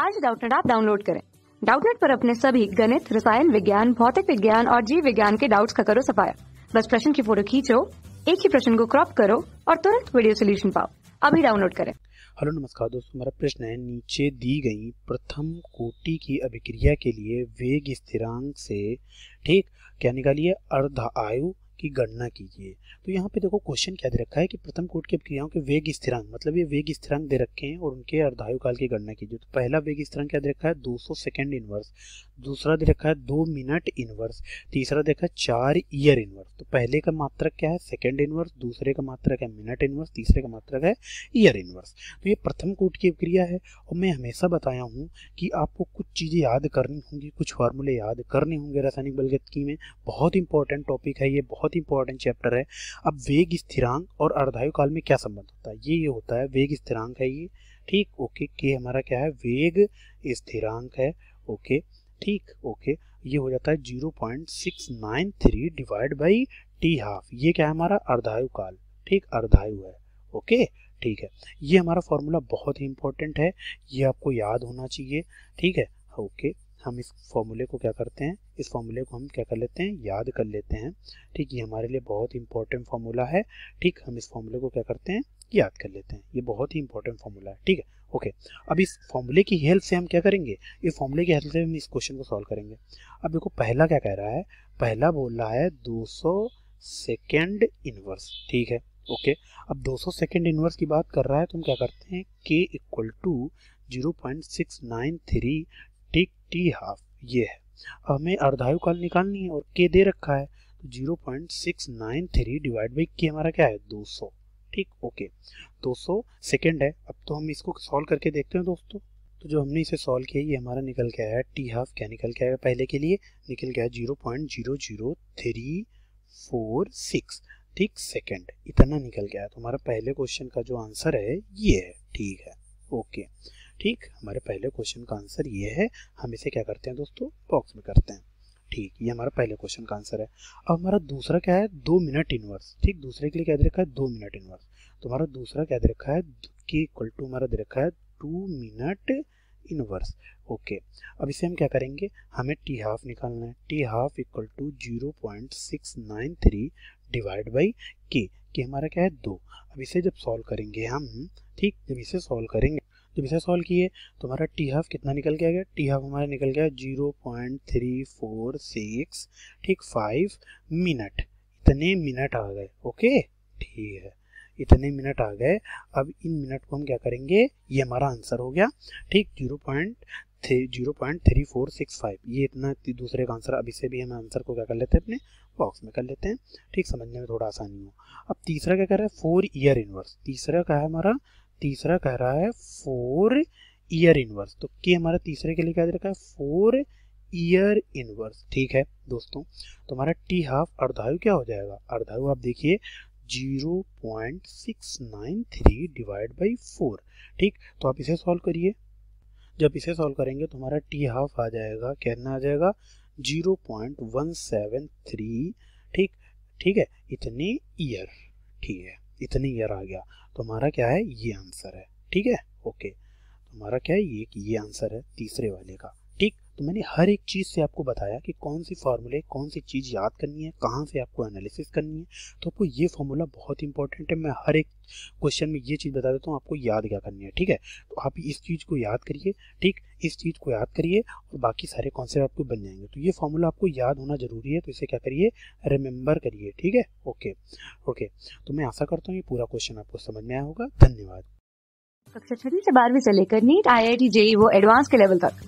आज डाउटनेट आप डाउनलोड करें डाउटनेट पर अपने सभी गणित रसायन विज्ञान भौतिक विज्ञान और जीव विज्ञान के डाउट्स का करो सफाया बस प्रश्न की फोटो खींचो एक ही प्रश्न को क्रॉप करो और तुरंत वीडियो सोल्यूशन पाओ अभी डाउनलोड करें हेलो नमस्कार दोस्तों हमारा प्रश्न है नीचे दी गई प्रथम कोटि की अभिक्रिया के लिए वेग स्थिरांक से ठीक क्या निकालिए अर्ध आयु की गणना कीजिए तो यहाँ पे देखो क्वेश्चन क्या दे रखा है कि प्रथम कोट की क्रियाओं के वेग स्थिरांक मतलब ये वेग स्थिरांक दे रखे हैं और उनके अर्धायु काल की गणना कीजिए तो पहला वेग स्थिरांक क्या दे रखा है 200 सेकंड इनवर्स दूसरा दे रखा है दो मिनट इनवर्स तीसरा देखा है चार ईयर इनवर्स तो पहले का मात्रक क्या है सेकंड इनवर्स दूसरे का मात्रक है मिनट इनवर्स तीसरे का मात्रक है ईयर इनवर्स तो ये प्रथम कोट की क्रिया है और मैं हमेशा बताया हूँ कि आपको कुछ चीज़ें याद करनी होंगी कुछ फार्मूले याद करने होंगे रासायनिक की में बहुत इंपॉर्टेंट टॉपिक है ये बहुत इंपॉर्टेंट चैप्टर है अब वेग स्थिरांक और अर्धायु काल में क्या संबंध होता है ये ये होता है वेग स्थिरांक है ये ठीक ओके के हमारा क्या है वेग स्थिरांक है ओके okay. ठीक ओके ये हो जाता है zero point six nine three divide by T half ये क्या है हमारा अर्धायु काल ठीक अर्धायु है ओके ठीक है ये हमारा फॉर्मूला बहुत ही इंपॉर्टेंट है ये आपको याद होना चाहिए ठीक है ओके हम इस फॉर्मूले को क्या करते हैं इस फॉर्मूले को हम क्या कर लेते हैं याद कर लेते हैं ठीक ये हमारे लिए बहुत इंपॉर्टेंट फॉर्मूला है ठीक हम इस फॉर्मूले को क्या करते हैं याद कर लेते हैं ये बहुत ही इंपॉर्टेंट फॉर्मूला है ठीक है ओके okay, अब इस फॉर्मूले की हेल्प से हम क्या करेंगे इस फॉर्मूले की हेल्प से हम इस क्वेश्चन को सॉल्व करेंगे अब देखो पहला क्या कह रहा है पहला बोल रहा है 200 सौ सेकेंड इनवर्स ठीक है ओके okay, अब 200 सौ सेकेंड इनवर्स की बात कर रहा है तो हम क्या करते हैं के equal to zero point six nine three टिक टी हाफ ये है हमें अर्धायु काल निकालनी है और के दे रखा है तो zero point six nine three divide by K हमारा क्या है दो सौ ठीक ओके दोस्तों सेकेंड है अब तो हम इसको सॉल्व करके देखते हैं दोस्तों तो जो हमने इसे सॉल्व किया ये हमारा निकल के आया टी हाफ क्या निकल के आया पहले के लिए निकल गया zero point zero zero three four six ठीक सेकेंड इतना निकल गया है तो हमारा पहले क्वेश्चन का जो आंसर है ये है ठीक है ओके ठीक हमारे पहले क्वेश्चन का आंसर ये है हम इसे क्या करते हैं दोस्तों बॉक्स में करते हैं ठीक ये हमारा पहले क्वेश्चन का आंसर है अब हमारा दूसरा क्या है दो मिनट इनवर्स ठीक दूसरे के लिए क्या दे रखा है दो मिनट इनवर्स तो हमारा दूसरा क्या दे रखा है के इक्वल टू हमारा दे रखा है टू मिनट इनवर्स ओके अब इसे हम क्या करेंगे हमें टी हाफ निकालना है T half equal to zero point six nine three divide by K हमारा क्या है दो अब इसे जब सॉल्व करेंगे हम ठीक जब इसे सॉल्व करेंगे जब तो इसे सॉल्व किए तो हमारा टी हाफ कितना निकल के आ गया टी हाफ हमारा निकल गया zero point three four six ठीक फाइव मिनट इतने मिनट आ गए ओके ठीक है इतने मिनट आ गए अब इन मिनट को हम क्या करेंगे ये हमारा आंसर हो गया ठीक zero point zero point three four six five ये इतना दूसरे का आंसर अभी से भी हम आंसर को क्या कर लेते हैं अपने बॉक्स में कर लेते हैं ठीक समझने में थोड़ा आसानी हो अब तीसरा क्या कर रहा है फोर ईयर इनवर्स तीसरा क्या है हमारा तीसरा कह रहा है फोर ईयर इनवर्स तो के हमारा तीसरे के लिए क्या दे रखा है फोर ईयर इनवर्स ठीक है दोस्तों तो हमारा टी हाफ अर्धायु क्या हो जाएगा अर्धायु आप देखिए zero point six nine three divide by four ठीक तो आप इसे सॉल्व करिए जब इसे सॉल्व करेंगे तो हमारा टी हाफ आ जाएगा कितना आ जाएगा zero point one seven three ठीक ठीक है इतने ईयर ठीक है इतनी ईयर आ गया तो हमारा क्या है ये आंसर है ठीक है ओके तो हमारा क्या है ये ये आंसर है तीसरे वाले का तो मैंने हर एक चीज़ से आपको बताया कि कौन सी फार्मूले कौन सी चीज़ याद करनी है कहाँ से आपको एनालिसिस करनी है तो आपको ये फार्मूला बहुत इंपॉर्टेंट है मैं हर एक क्वेश्चन में ये चीज़ बता देता हूँ आपको याद क्या करनी है ठीक है तो आप इस चीज़ को याद करिए ठीक इस चीज़ को याद करिए और बाकी सारे कॉन्सेप्ट आपको बन जाएंगे तो ये फार्मूला आपको याद होना ज़रूरी है तो इसे क्या करिए रिमेंबर करिए ठीक है ओके ओके तो मैं आशा करता हूँ ये पूरा क्वेश्चन आपको समझ में आया होगा धन्यवाद कक्षा छठी से बारहवीं से लेकर NEET I I T JEE वो एडवांस के लेवल तक